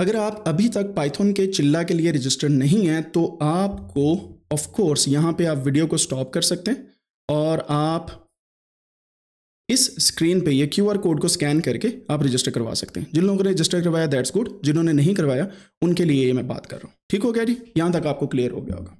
अगर आप अभी तक पाइथन के चिल्ला के लिए रजिस्टर्ड नहीं हैं तो आपको ऑफ कोर्स यहाँ पे आप वीडियो को स्टॉप कर सकते हैं और आप इस स्क्रीन पे ये क्यू आर कोड को स्कैन करके आप रजिस्टर करवा सकते हैं जिन लोगों ने रजिस्टर करवाया दैट्स गुड जिन्होंने नहीं करवाया उनके लिए ये मैं बात कर रहा हूँ ठीक हो गया जी यहाँ तक आपको क्लियर हो गया होगा